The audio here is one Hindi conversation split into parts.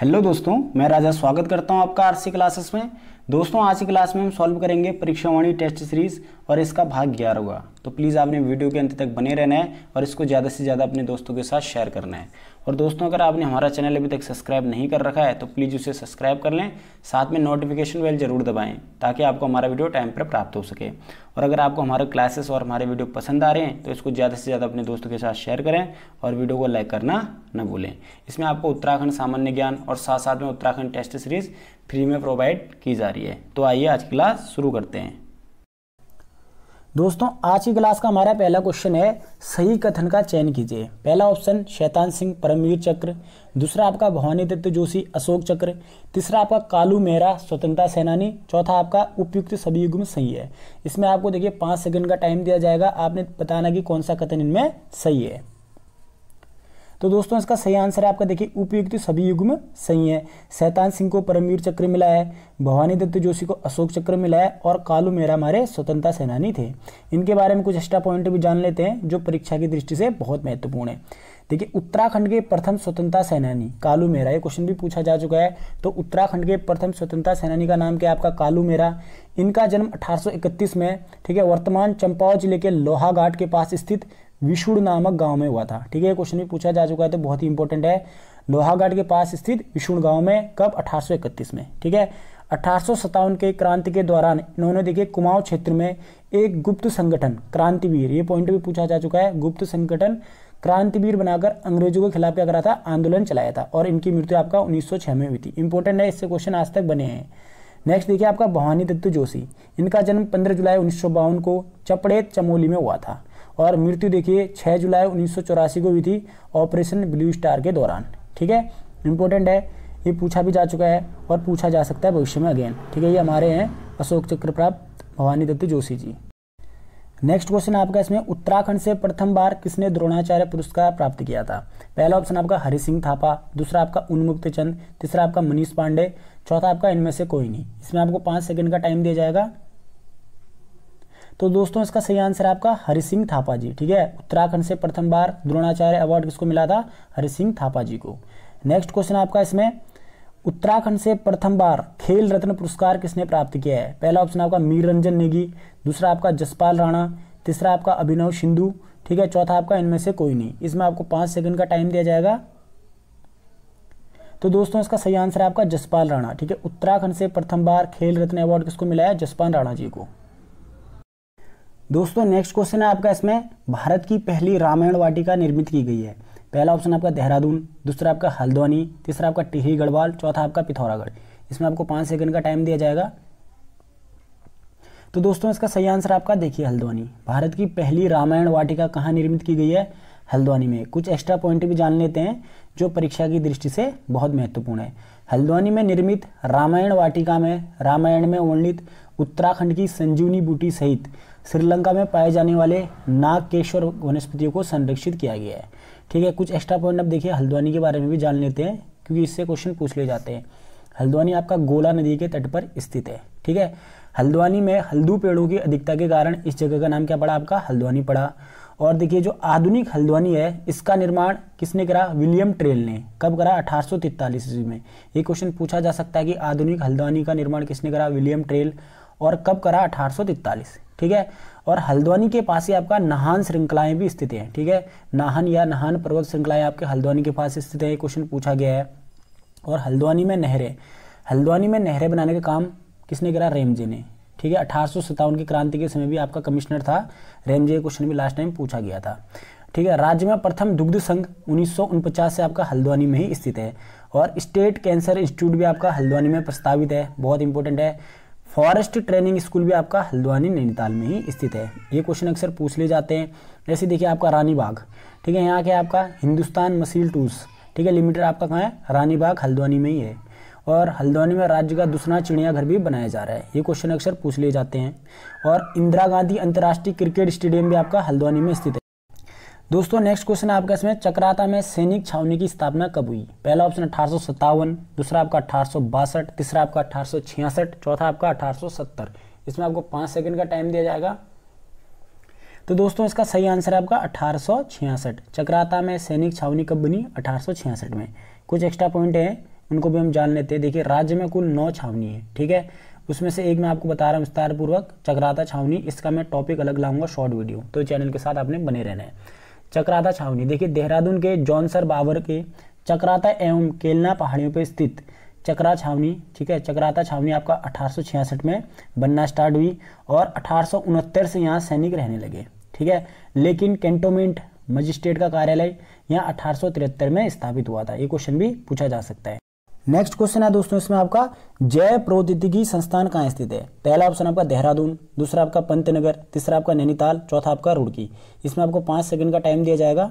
हेलो दोस्तों मैं राजा स्वागत करता हूं आपका आरसी क्लासेस में दोस्तों आज की क्लास में हम सॉल्व करेंगे परीक्षावाणी टेस्ट सीरीज और इसका भाग ग्यारह होगा तो प्लीज़ आपने वीडियो के अंत तक बने रहना है और इसको ज़्यादा से ज़्यादा अपने दोस्तों के साथ शेयर करना है और दोस्तों अगर आपने हमारा चैनल अभी तक सब्सक्राइब नहीं कर रखा है तो प्लीज़ उसे सब्सक्राइब कर लें साथ में नोटिफिकेशन बेल जरूर दबाएं ताकि आपको हमारा वीडियो टाइम पर प्राप्त हो सके और अगर आपको हमारे क्लासेस और हमारे वीडियो पसंद आ रहे हैं तो इसको ज़्यादा से ज़्यादा अपने दोस्तों के साथ शेयर करें और वीडियो को लाइक करना न भूलें इसमें आपको उत्तराखंड सामान्य ज्ञान और साथ साथ में उत्तराखंड टेस्ट सीरीज़ फ्री में प्रोवाइड की जा रही है तो आइए आज की क्लास शुरू करते हैं दोस्तों आज की क्लास का हमारा पहला क्वेश्चन है सही कथन का चयन कीजिए पहला ऑप्शन शैतान सिंह परमवीर चक्र दूसरा आपका भवानी दत्त जोशी अशोक चक्र तीसरा आपका कालू मेहरा स्वतंत्रता सेनानी चौथा आपका उपयुक्त सभी युग में सही है इसमें आपको देखिए पाँच सेकंड का टाइम दिया जाएगा आपने बताना कि कौन सा कथन इनमें सही है तो दोस्तों इसका सही आंसर है आपका देखिए उपयुक्त सभी युग में सही है सैतान सिंह को परमवीर चक्र मिला है भवानी दत्त जोशी को अशोक चक्र मिला है और कालू मेरा हमारे स्वतंत्रता सेनानी थे इनके बारे में कुछ एक्स्ट्रा पॉइंट भी जान लेते हैं जो परीक्षा की दृष्टि से बहुत महत्वपूर्ण है देखिए उत्तराखंड के प्रथम स्वतंत्रता सेनानी कालू मेरा ये क्वेश्चन भी पूछा जा चुका है तो उत्तराखंड के प्रथम स्वतंत्रता सेनानी का नाम क्या आपका कालू मेरा इनका जन्म 1831 में ठीक है वर्तमान चंपावत जिले के लोहाघाट के पास स्थित विशुड़ नामक गांव में हुआ था ठीक है क्वेश्चन भी पूछा जा चुका है तो बहुत ही इंपॉर्टेंट है लोहाघाट के पास स्थित विशुड़ गांव में कब अठारह में ठीक है अठारह के क्रांति के दौरान इन्होंने देखिए कुमाऊं क्षेत्र में एक गुप्त संगठन क्रांतिवीर ये पॉइंट भी पूछा जा चुका है गुप्त संगठन क्रांतिवीर बनाकर अंग्रेजों के खिलाफ क्या करा था आंदोलन चलाया था और इनकी मृत्यु आपका 1906 में हुई थी इंपॉर्टेंट है इससे क्वेश्चन आज तक बने हैं नेक्स्ट देखिए आपका भवानी दत्तू जोशी इनका जन्म 15 जुलाई उन्नीस को चपड़ेत चमोली में हुआ था और मृत्यु देखिए 6 जुलाई उन्नीस को हुई थी ऑपरेशन ब्लू स्टार के दौरान ठीक है इंपॉर्टेंट है ये पूछा भी जा चुका है और पूछा जा सकता है भविष्य में अगेन ठीक है ये हमारे हैं अशोक चक्र प्राप्त भवानी दत्त जोशी जी नेक्स्ट क्वेश्चन आपका इसमें उत्तराखंड से प्रथम बार किसने द्रोणाचार्य पुरस्कार प्राप्त किया था पहला ऑप्शन आपका हरि सिंह थापा दूसरा आपका उन्मुक्त चंद तीसरा आपका मनीष पांडे चौथा आपका इनमें से कोई नहीं इसमें आपको पाँच सेकंड का टाइम दिया जाएगा तो दोस्तों इसका सही आंसर आपका हरि सिंह थापा जी ठीक है उत्तराखंड से प्रथम बार द्रोणाचार्य अवार्ड किसको मिला था हरि सिंह थापा जी को नेक्स्ट क्वेश्चन आपका इसमें उत्तराखंड से प्रथम बार खेल रत्न पुरस्कार किसने प्राप्त किया है पहला ऑप्शन आपका मीर रंजन नेगी दूसरा आपका जसपाल राणा तीसरा आपका अभिनव सिंधु ठीक है चौथा आपका इनमें से कोई नहीं इसमें आपको पांच सेकंड का टाइम दिया जाएगा तो दोस्तों इसका सही आंसर है आपका जसपाल राणा ठीक है उत्तराखंड से प्रथम बार खेल रत्न अवार्ड किसको मिला है जसपाल राणा जी को दोस्तों नेक्स्ट क्वेश्चन है आपका इसमें भारत की पहली रामायण वाटिका निर्मित की गई है पहला ऑप्शन आपका देहरादून दूसरा आपका हल्द्वानी तीसरा आपका टिहरी गढ़वाल चौथा आपका पिथौरागढ़ इसमें आपको पाँच सेकंड का टाइम दिया जाएगा तो दोस्तों इसका सही आंसर आपका देखिए हल्द्वानी भारत की पहली रामायण वाटिका कहाँ निर्मित की गई है हल्द्वानी में कुछ एक्स्ट्रा पॉइंट भी जान लेते हैं जो परीक्षा की दृष्टि से बहुत महत्वपूर्ण है हल्द्वानी में निर्मित रामायण वाटिका में रामायण में वर्णित उत्तराखंड की संजीवनी बूटी सहित श्रीलंका में पाए जाने वाले नागकेश्वर वनस्पतियों को संरक्षित किया गया है ठीक है कुछ एक्स्ट्रा पॉइंट आप देखिए हल्द्वानी के बारे में भी जान लेते हैं क्योंकि इससे क्वेश्चन पूछ ले जाते हैं हल्द्वानी आपका गोला नदी के तट पर स्थित है ठीक है हल्द्वानी में हल्दू पेड़ों की अधिकता के कारण इस जगह का नाम क्या पड़ा आपका हल्द्वानी पड़ा और देखिए जो आधुनिक हल्द्वानी है इसका निर्माण किसने करा विलियम ट्रेल ने कब करा अठारह ईस्वी में ये क्वेश्चन पूछा जा सकता है कि आधुनिक हल्द्वानी का निर्माण किसने करा विलियम ट्रेल और कब करा अठारह ठीक है और हल्द्वानी के पास ही आपका नाहन श्रृंखलाएं भी स्थित है ठीक है नाहन या नाहन पर्वत श्रृंखलाएं आपके हल्द्वानी के पास स्थित है क्वेश्चन पूछा गया है और हल्द्वानी में नहरें हल्द्वानी में नहरें बनाने का काम किसने करा रेमजे ने ठीक है अठारह की क्रांति के समय भी आपका कमिश्नर था रेमजे क्वेश्चन भी लास्ट टाइम पूछा गया था ठीक है राज्य में प्रथम दुग्ध संघ उन्नीस से आपका हल्द्वानी में ही स्थित है और स्टेट कैंसर इंस्टीट्यूट भी आपका हल्द्वानी में प्रस्तावित है बहुत इंपॉर्टेंट है फॉरेस्ट ट्रेनिंग स्कूल भी आपका हल्द्वानी नैनीताल में ही स्थित है ये क्वेश्चन अक्सर पूछ ले जाते हैं जैसे देखिए आपका रानी बाग ठीक है यहाँ क्या आपका हिंदुस्तान मसील टूर्स ठीक है लिमिटेड आपका कहाँ है रानी बाग हल्द्वानी में ही है और हल्द्वानी में राज्य का दूसरा चिड़ियाघर भी बनाया जा रहा है ये क्वेश्चन अक्सर पूछ लिए जाते हैं और इंदिरा गांधी अंतर्राष्ट्रीय क्रिकेट स्टेडियम भी आपका हल्द्वानी में स्थित है दोस्तों नेक्स्ट क्वेश्चन आपका इसमें चक्राता में सैनिक छावनी की स्थापना कब हुई पहला ऑप्शन अठारह दूसरा आपका अठारह तीसरा आपका अठारह चौथा आपका अठारह इसमें आपको पांच सेकंड का टाइम दिया जाएगा तो दोस्तों इसका सही आंसर है आपका अठारह चक्राता में सैनिक छावनी कब बनी अठारह में कुछ एक्स्ट्रा पॉइंट है उनको भी हम जान लेते हैं देखिए राज्य में कुल नौ छावनी है ठीक है उसमें से एक मैं आपको बता रहा हूँ विस्तारपूर्वक चक्राता छावनी इसका मैं टॉपिक अलग लाऊंगा शॉर्ट वीडियो तो चैनल के साथ आपने बने रहना है चक्राता छावनी देखिए देहरादून के जॉनसर बाबर के चक्राता एवं केलना पहाड़ियों पर स्थित चक्रा छावनी ठीक है चक्राता छावनी आपका अठारह में बनना स्टार्ट हुई और अठारह से यहाँ सैनिक रहने लगे ठीक है लेकिन कैंटोमेंट मजिस्ट्रेट का कार्यालय यहाँ अठारह में स्थापित हुआ था ये क्वेश्चन भी पूछा जा सकता है नेक्स्ट क्वेश्चन है दोस्तों इसमें आपका जय प्रौद्योगिकी संस्थान कहाँ स्थित है पहला ऑप्शन आपका देहरादून दूसरा आपका पंतनगर तीसरा आपका नैनीताल चौथा आपका रुड़की इसमें आपको पांच सेकंड का टाइम दिया जाएगा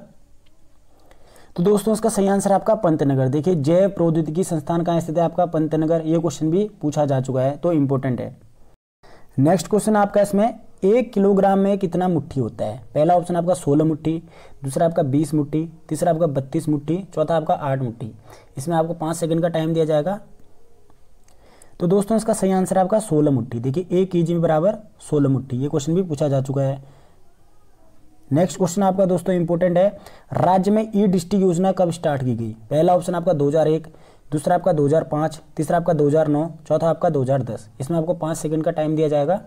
तो दोस्तों इसका सही आंसर आपका पंतनगर देखिए जय प्रौद्योगिकी संस्थान कहाँ स्थित है आपका पंतनगर ये क्वेश्चन भी पूछा जा चुका है तो इंपॉर्टेंट है नेक्स्ट क्वेश्चन आपका इसमें एक किलोग्राम में कितना मुट्ठी होता है पहला ऑप्शन आपका सोलह मुट्ठी दूसरा आपका बीस मुट्ठी तीसरा आपका बत्तीस मुट्ठी चौथा आपका आठ मुट्ठी इसमें आपको पाँच सेकंड का टाइम दिया जाएगा तो दोस्तों इसका सही आंसर है आपका सोलह मुट्ठी देखिए एक के जी में बराबर सोलह मुट्ठी ये क्वेश्चन भी पूछा जा चुका है नेक्स्ट क्वेश्चन आपका दोस्तों इंपॉर्टेंट है राज्य में ई डिस्ट्रिक्ट योजना कब स्टार्ट की गई पहला ऑप्शन आपका 2001 दूसरा आपका 2005 तीसरा आपका 2009 चौथा आपका 2010 इसमें आपको पाँच सेकंड का टाइम दिया जाएगा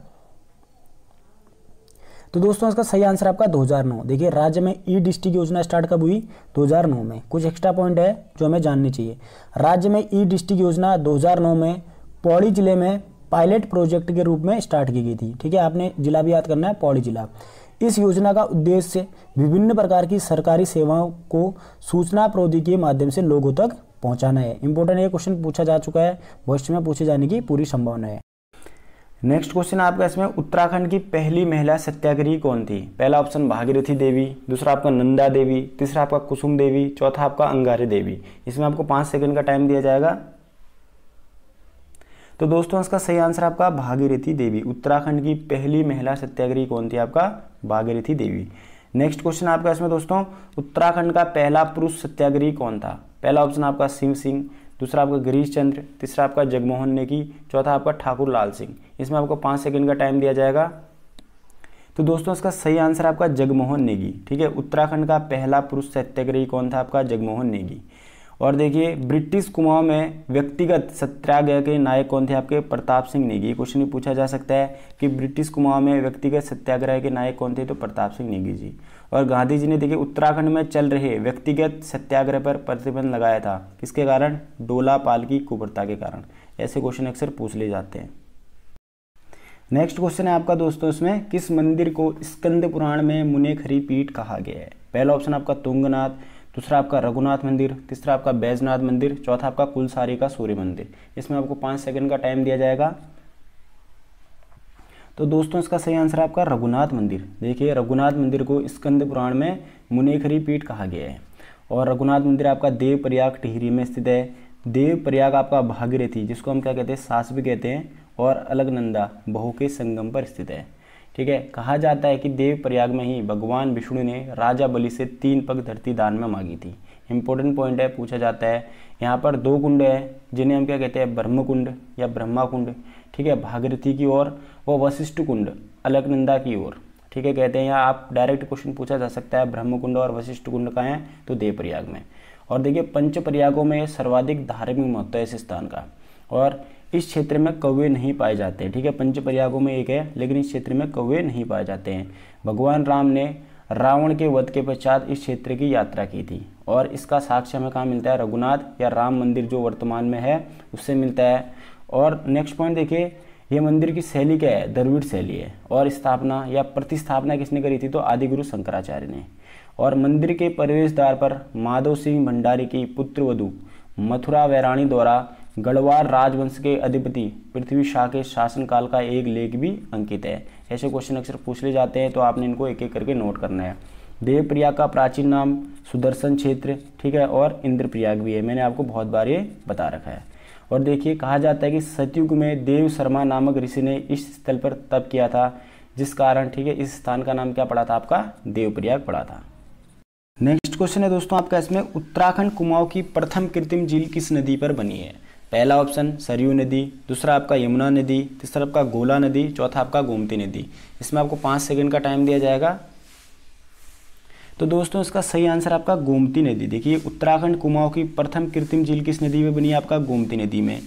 तो दोस्तों इसका सही आंसर आपका 2009 देखिए राज्य में ई डिस्ट्रिक्ट योजना स्टार्ट कब हुई 2009 में कुछ एक्स्ट्रा पॉइंट है जो हमें जाननी चाहिए राज्य में ई डिस्ट्रिक्ट योजना 2009 में पौड़ी जिले में पायलट प्रोजेक्ट के रूप में स्टार्ट की गई थी ठीक है आपने जिला भी याद करना है पौड़ी जिला इस योजना का उद्देश्य विभिन्न प्रकार की सरकारी सेवाओं को सूचना प्रौद्योगिकी के माध्यम से लोगों तक पहुँचाना है इंपॉर्टेंट ये क्वेश्चन पूछा जा चुका है भविष्य में पूछे जाने की पूरी संभावना है नेक्स्ट क्वेश्चन आपका इसमें उत्तराखंड की पहली महिला सत्याग्रही कौन थी पहला ऑप्शन भागीरथी देवी दूसरा आपका नंदा देवी तीसरा आपका कुसुम देवी चौथा आपका अंगारे देवी इसमें आपको पांच सेकंड का टाइम दिया जाएगा तो दोस्तों इसका सही आंसर आपका भागीरथी देवी उत्तराखंड की पहली महिला सत्याग्रही कौन थी आपका भागीरथी देवी नेक्स्ट क्वेश्चन आपका इसमें दोस्तों उत्तराखंड का पहला पुरुष सत्याग्रही कौन था पहला ऑप्शन आपका सिंह सिंह दूसरा आपका गिरीश चंद्र तीसरा आपका जगमोहन नेगी चौथा आपका ठाकुर लाल सिंह इसमें आपको पाँच सेकेंड का टाइम दिया जाएगा तो दोस्तों इसका सही आंसर आपका जगमोहन नेगी ठीक है उत्तराखंड का पहला पुरुष सत्याग्रही कौन था आपका जगमोहन नेगी और देखिए ब्रिटिश कुमाओं में व्यक्तिगत सत्याग्रह के नायक कौन थे आपके प्रताप सिंह नेगी क्वेश्चन पूछा जा सकता है कि ब्रिटिश कुमाऊं में व्यक्तिगत सत्याग्रह के नायक कौन थे तो प्रताप सिंह नेगी जी और गांधी जी ने देखिए उत्तराखंड में चल रहे व्यक्तिगत सत्याग्रह पर प्रतिबंध लगाया था किसके कारण डोला पाल की कुबरता के कारण ऐसे क्वेश्चन अक्सर पूछ ले जाते हैं नेक्स्ट क्वेश्चन है आपका दोस्तों इसमें किस मंदिर को स्कंद पुराण में मुने खरी पीठ कहा गया है पहला ऑप्शन आपका तुंगनाथ दूसरा आपका रघुनाथ मंदिर तीसरा आपका बैजनाथ मंदिर चौथा आपका कुलसारी का सूर्य मंदिर इसमें आपको पाँच सेकंड का टाइम दिया जाएगा तो दोस्तों इसका सही आंसर आपका रघुनाथ मंदिर देखिए रघुनाथ मंदिर को स्कंद पुराण में मुनेखरी पीठ कहा गया है और रघुनाथ मंदिर आपका देव प्रयाग टिहरी में स्थित है देव प्रयाग आपका भागीरथी जिसको हम क्या कहते हैं सास भी कहते हैं और अलगनंदा बहु के संगम पर स्थित है ठीक है कहा जाता है कि देव प्रयाग में ही भगवान विष्णु ने राजा बलि से तीन पग धरती दान में मांगी थी इंपॉर्टेंट पॉइंट है पूछा जाता है यहाँ पर दो कुंड है जिन्हें हम क्या कहते हैं ब्रह्म कुंड या ब्रह्मा कुंड ठीक है भागीरथी की ओर व वशिष्ठ कुंड अलकनंदा की ओर ठीक है कहते हैं यहाँ आप डायरेक्ट क्वेश्चन पूछा जा सकता है ब्रह्म कुंड और वशिष्ठ कुंड का है तो देव प्रयाग में और देखिए पंच प्रयागों में सर्वाधिक धार्मिक महत्व है इस स्थान का और इस क्षेत्र में कौवे नहीं पाए जाते ठीक है पंच प्रयागों में एक है लेकिन इस क्षेत्र में कौवे नहीं पाए जाते हैं भगवान राम ने रावण के वध के पश्चात इस क्षेत्र की यात्रा की थी और इसका साक्ष्य हमें कहाँ मिलता है रघुनाथ या राम मंदिर जो वर्तमान में है उससे मिलता है और नेक्स्ट पॉइंट देखिए ये मंदिर की शैली क्या है द्रविड़ शैली है और स्थापना या प्रतिस्थापना किसने करी थी तो आदिगुरु शंकराचार्य ने और मंदिर के प्रवेश द्वार पर माधव सिंह भंडारी की पुत्रवधु मथुरा वैराणी द्वारा गढ़वार राजवंश के अधिपति पृथ्वी शाह के शासनकाल का एक लेख भी अंकित है ऐसे क्वेश्चन अक्सर पूछ ले जाते हैं तो आपने इनको एक एक करके नोट करना है देवप्रिया का प्राचीन नाम सुदर्शन क्षेत्र ठीक है और इंद्रप्रयाग भी है मैंने आपको बहुत बार ये बता रखा है और देखिए कहा जाता है कि सतयुग में देव शर्मा नामक ऋषि ने इस स्थल पर तप किया था जिस कारण ठीक है इस स्थान का नाम क्या पड़ा था आपका देवप्रयाग पड़ा था नेक्स्ट क्वेश्चन है दोस्तों आपका इसमें उत्तराखंड कुमाऊं की प्रथम कृत्रिम झील किस नदी पर बनी है पहला ऑप्शन सरयू नदी दूसरा आपका यमुना नदी तीसरा आपका गोला नदी चौथा आपका गोमती नदी इसमें आपको पाँच सेकंड का टाइम दिया जाएगा तो दोस्तों इसका सही आंसर आपका गोमती नदी देखिए उत्तराखंड कुमाऊं की प्रथम कृत्रिम झील किस नदी में बनी है आपका गोमती नदी में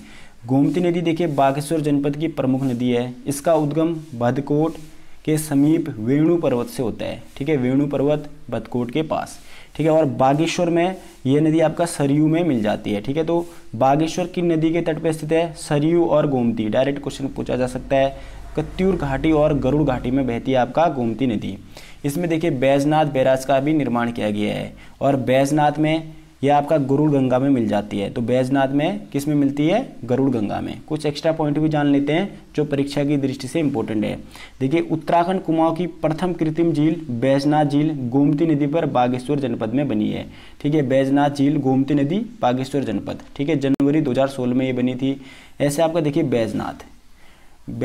गोमती नदी देखिए बागेश्वर जनपद की प्रमुख नदी है इसका उद्गम भदकोट के समीप वेणु पर्वत से होता है ठीक है वेणु पर्वत भदकोट के पास ठीक है और बागेश्वर में ये नदी आपका सरयू में मिल जाती है ठीक है तो बागेश्वर की नदी के तट पर स्थित है सरयू और गोमती डायरेक्ट क्वेश्चन पूछा जा सकता है कत्यूर घाटी और गरुड़ घाटी में बहती है आपका गोमती नदी इसमें देखिए बैजनाथ बैराज का भी निर्माण किया गया है और बैजनाथ में ये आपका गरुड़ गंगा में मिल जाती है तो बैजनाथ में किस में मिलती है गरुड़ गंगा में कुछ एक्स्ट्रा पॉइंट भी जान लेते हैं जो परीक्षा की दृष्टि से इंपॉर्टेंट है देखिए उत्तराखंड कुमाऊं की प्रथम कृत्रिम झील बैजनाथ झील गोमती नदी पर बागेश्वर जनपद में बनी है ठीक है बैजनाथ झील गोमती नदी बागेश्वर जनपद ठीक है जनवरी दो में ये बनी थी ऐसे आपका देखिए बैजनाथ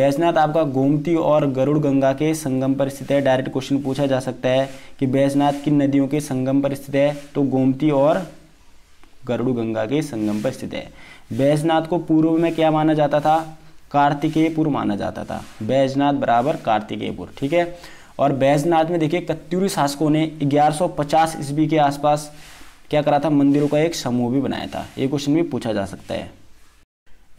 बैजनाथ आपका गोमती और गरुड़ गंगा के संगम पर स्थित है डायरेक्ट क्वेश्चन पूछा जा सकता है कि बैजनाथ किन नदियों के संगम पर स्थित है तो गोमती और गरुड़ गंगा के संगम पर स्थित है बैजनाथ को पूर्व में क्या माना जाता था कार्तिकेयपुर माना जाता था बैजनाथ बराबर कार्तिकेयपुर ठीक है और बैजनाथ में देखिए कत्यूरी शासकों ने 1150 ईस्वी के आसपास क्या करा था मंदिरों का एक समूह भी बनाया था ये क्वेश्चन भी पूछा जा सकता है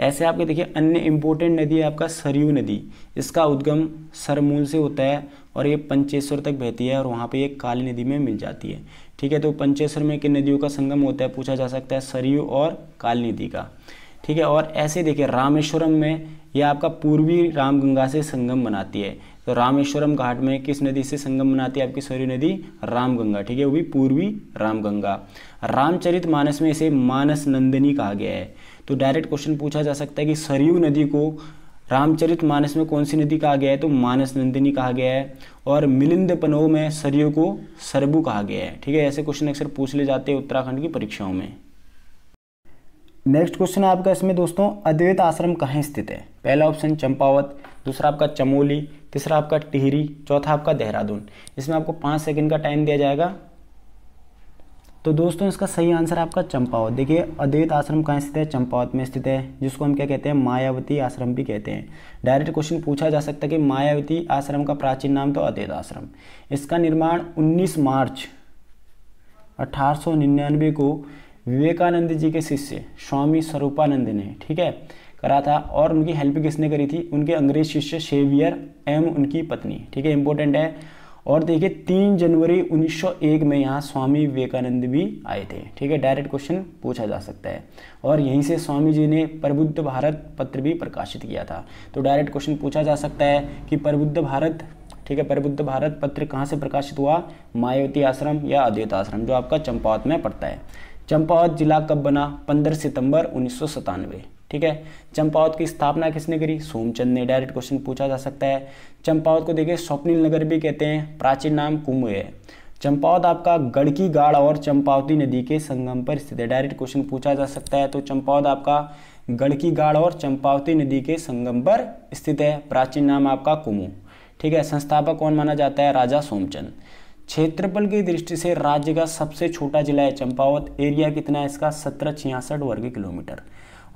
ऐसे आपके देखिए अन्य इम्पोर्टेंट नदी है आपका सरयू नदी इसका उद्गम सरमूल से होता है और ये पंचेश्वर तक बहती है और वहाँ पे ये काली नदी में मिल जाती है ठीक है तो पंचेश्वर में किन नदियों का संगम होता है पूछा जा सकता है सरयू और काली नदी का ठीक है और ऐसे देखिए रामेश्वरम में यह आपका पूर्वी रामगंगा से संगम बनाती है तो रामेश्वरम घाट में किस नदी से संगम बनाती है आपकी सौर्य नदी रामगंगा ठीक है वो भी पूर्वी रामगंगा रामचरित मानस में इसे मानस नंदिनी कहा गया है तो डायरेक्ट क्वेश्चन पूछा जा सकता है कि सरयू नदी को रामचरित मानस में कौन सी नदी कहा गया है तो मानस नंदिनी कहा गया है और मिलिंद पनो में सरयू को सरबू कहा गया है ठीक है ऐसे क्वेश्चन अक्सर पूछ ले जाते हैं उत्तराखंड की परीक्षाओं में नेक्स्ट क्वेश्चन है आपका इसमें दोस्तों अद्वैत आश्रम कहाँ स्थित है पहला ऑप्शन चंपावत दूसरा आपका चमोली तीसरा आपका टिहरी चौथा आपका देहरादून इसमें आपको पाँच सेकंड का टाइम दिया जाएगा तो दोस्तों इसका सही आंसर आपका चंपावत देखिए अद्वैत आश्रम कहाँ स्थित है चंपावत में स्थित है जिसको हम क्या कहते हैं मायावती आश्रम भी कहते हैं डायरेक्ट क्वेश्चन पूछा जा सकता है कि मायावती आश्रम का प्राचीन नाम तो अद्वैत आश्रम इसका निर्माण 19 मार्च 1899 को विवेकानंद जी के शिष्य स्वामी स्वरूपानंद ने ठीक है करा था और उनकी हेल्प किसने करी थी उनके अंग्रेज शिष्य शेवियर एवं उनकी पत्नी ठीक है इंपॉर्टेंट है और देखिए तीन जनवरी 1901 में यहाँ स्वामी विवेकानंद भी आए थे ठीक है डायरेक्ट क्वेश्चन पूछा जा सकता है और यहीं से स्वामी जी ने प्रबुद्ध भारत पत्र भी प्रकाशित किया था तो डायरेक्ट क्वेश्चन पूछा जा सकता है कि प्रबुद्ध भारत ठीक है प्रबुद्ध भारत पत्र कहाँ से प्रकाशित हुआ मायावती आश्रम या अद्वैत आश्रम जो आपका चंपावत में पड़ता है चंपावत जिला कब बना पंद्रह सितंबर उन्नीस ठीक है चंपावत की स्थापना किसने करी सोमचंद ने डायरेक्ट क्वेश्चन पूछा जा सकता है चंपावत को देखिए स्वप्निल नगर भी कहते हैं प्राचीन नाम कुंभ है चंपावत आपका गड़की गाड़ और चंपावती नदी के संगम पर स्थित है डायरेक्ट क्वेश्चन पूछा जा सकता है तो चंपावत आपका गड़की गाड़ और चंपावती नदी के संगम पर स्थित है प्राचीन नाम आपका कुमू ठीक है संस्थापक कौन माना जाता है राजा सोमचंद क्षेत्रफल की दृष्टि से राज्य का सबसे छोटा जिला है चंपावत एरिया कितना है इसका सत्रह छियासठ वर्ग किलोमीटर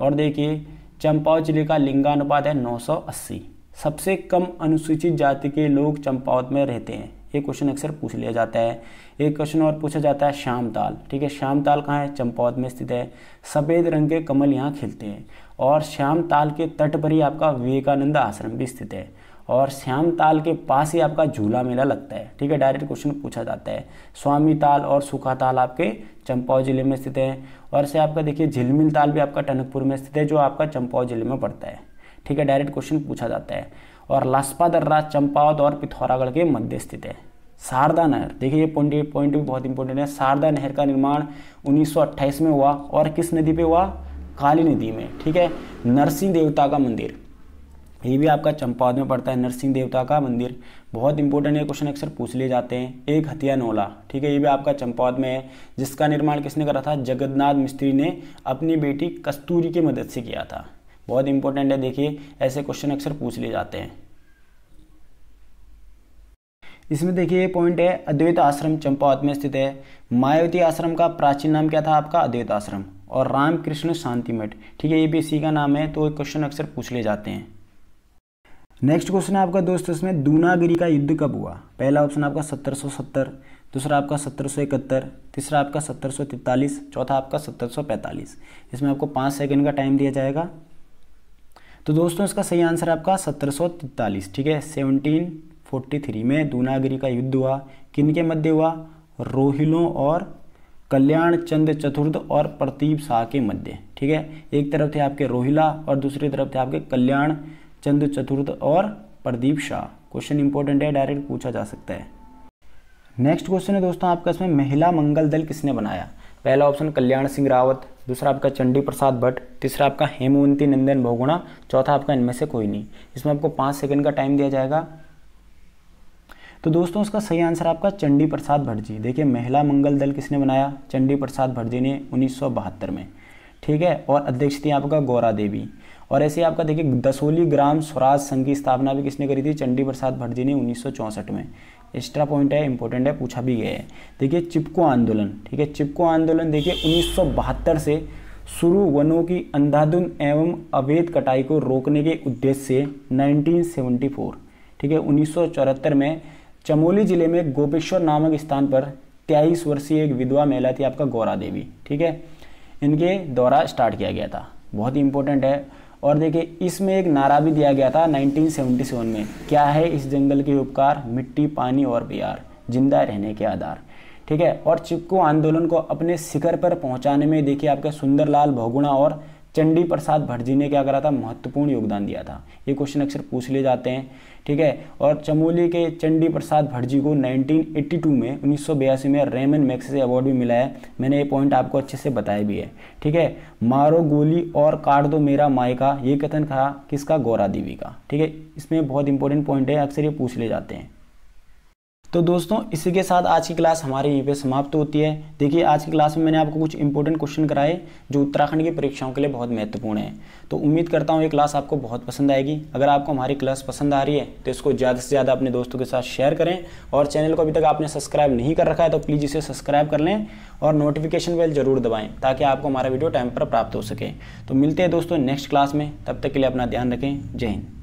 और देखिए चंपावत जिले का लिंगानुपात है 980 सबसे कम अनुसूचित जाति के लोग चंपावत में रहते हैं ये क्वेश्चन अक्सर पूछ लिया जाता है एक क्वेश्चन और पूछा जाता है श्याम ताल ठीक है श्याम ताल कहाँ है चंपावत में स्थित है सफ़ेद रंग के कमल यहाँ खिलते हैं और श्याम ताल के तट पर ही आपका विवेकानंद आश्रम भी स्थित है और श्याम ताल के पास ही आपका झूला मेला लगता है ठीक है डायरेक्ट क्वेश्चन पूछा जाता है स्वामी ताल और सुखा ताल आपके चंपावत जिले में स्थित है और से आपका देखिए झिलमिल ताल भी आपका टनकपुर में स्थित है जो आपका चंपावत जिले में पड़ता है ठीक है डायरेक्ट क्वेश्चन पूछा जाता है और लास्पा दर्रा चंपावत और पिथौरागढ़ के मध्य स्थित है शारदा नहर देखिए ये पॉइंट पॉइंट भी बहुत इंपॉर्टेंट है शारदा नहर का निर्माण उन्नीस में हुआ और किस नदी पर हुआ काली नदी में ठीक है नरसिंह देवता का मंदिर ये भी आपका चंपावत में पड़ता है नरसिंह देवता का मंदिर बहुत इंपॉर्टेंट ये क्वेश्चन अक्सर पूछ लिए जाते हैं एक हथिया नोला ठीक है ये भी आपका चंपावत में है जिसका निर्माण किसने करा था जगन्नाथ मिस्त्री ने अपनी बेटी कस्तूरी की मदद से किया था बहुत इंपॉर्टेंट है देखिए ऐसे क्वेश्चन अक्सर पूछ लिए जाते हैं इसमें देखिए ये पॉइंट है अद्वैत आश्रम चंपावत में स्थित है मायावती आश्रम का प्राचीन नाम क्या था आपका अद्वैत आश्रम और रामकृष्ण शांति मठ ठीक है ये भी इसी का नाम है तो क्वेश्चन अक्सर पूछ ले जाते हैं नेक्स्ट क्वेश्चन है आपका दोस्त इसमें दूनागिरी का युद्ध कब हुआ पहला ऑप्शन आपका 1770 दूसरा आपका 1771 तीसरा आपका 1743 चौथा आपका 1745 इसमें आपको पाँच सेकंड का टाइम दिया जाएगा तो दोस्तों इसका सही आंसर आपका 1743 ठीक है 1743 में दूनागिरी का युद्ध हुआ किन के मध्य हुआ रोहिलों और कल्याण चंद चतुर्थ और प्रतीप शाह के मध्य ठीक है एक तरफ थे आपके रोहिला और दूसरी तरफ थे आपके कल्याण चंद्र चतुर्थ और प्रदीप शाह क्वेश्चन इंपॉर्टेंट है डायरेक्ट पूछा जा सकता है नेक्स्ट क्वेश्चन है दोस्तों आपका इसमें महिला मंगल दल किसने बनाया पहला ऑप्शन कल्याण सिंह रावत दूसरा आपका चंडी प्रसाद भट्ट तीसरा आपका हेमवंती नंदन भोगुणा चौथा आपका इनमें से कोई नहीं इसमें आपको पाँच सेकंड का टाइम दिया जाएगा तो दोस्तों उसका सही आंसर आपका चंडी प्रसाद भट्ट जी देखिए महिला मंगल दल किसने बनाया चंडी प्रसाद भट्ट जी ने उन्नीस में ठीक है और अध्यक्ष थी आपका गौरा देवी और ऐसे आपका देखिए दसोली ग्राम स्वराज संघ की स्थापना भी किसने करी थी चंडी प्रसाद भट्ट जी ने उन्नीस में एक्स्ट्रा पॉइंट है इंपॉर्टेंट है पूछा भी गया है देखिए चिपको आंदोलन ठीक है चिपको आंदोलन देखिए उन्नीस से शुरू वनों की अंधाधुन एवं अवैध कटाई को रोकने के उद्देश्य से 1974 ठीक है उन्नीस में चमोली जिले में गोपेश्वर नामक स्थान पर तेईस वर्षीय एक विधवा महिला थी आपका गौरा देवी ठीक है इनके द्वारा स्टार्ट किया गया था बहुत ही इंपॉर्टेंट है और देखिए इसमें एक नारा भी दिया गया था 1977 में क्या है इस जंगल के उपकार मिट्टी पानी और बिहार जिंदा रहने के आधार ठीक है और चिपको आंदोलन को अपने शिखर पर पहुंचाने में देखिए आपका सुंदरलाल भोगुणा और चंडी प्रसाद भट्ट जी ने क्या करा था महत्वपूर्ण योगदान दिया था ये क्वेश्चन अक्सर पूछ लिए जाते हैं ठीक है और चमोली के चंडी प्रसाद भट्ट जी को 1982 में उन्नीस में रेमन मैक्स से अवार्ड भी मिला है मैंने ये पॉइंट आपको अच्छे से बताया भी है ठीक है मारो गोली और काट दो मेरा माई का ये कथन था किसका गौरा देवी का ठीक है इसमें बहुत इंपॉर्टेंट पॉइंट है अक्सर ये पूछ ले जाते हैं तो दोस्तों इसी के साथ आज की क्लास हमारी यहीं पे समाप्त होती है देखिए आज की क्लास में मैंने आपको कुछ इंपॉर्टेंट क्वेश्चन कराए जो उत्तराखंड की परीक्षाओं के लिए बहुत महत्वपूर्ण है तो उम्मीद करता हूँ ये क्लास आपको बहुत पसंद आएगी अगर आपको हमारी क्लास पसंद आ रही है तो इसको ज़्यादा से ज़्यादा अपने दोस्तों के साथ शेयर करें और चैनल को अभी तक आपने सब्सक्राइब नहीं कर रखा है तो प्लीज़ इसे सब्सक्राइब कर लें और नोटिफिकेशन बेल जरूर दबाएँ ताकि आपको हमारा वीडियो टाइम पर प्राप्त हो सके तो मिलते हैं दोस्तों नेक्स्ट क्लास में तब तक के लिए अपना ध्यान रखें जय हिंद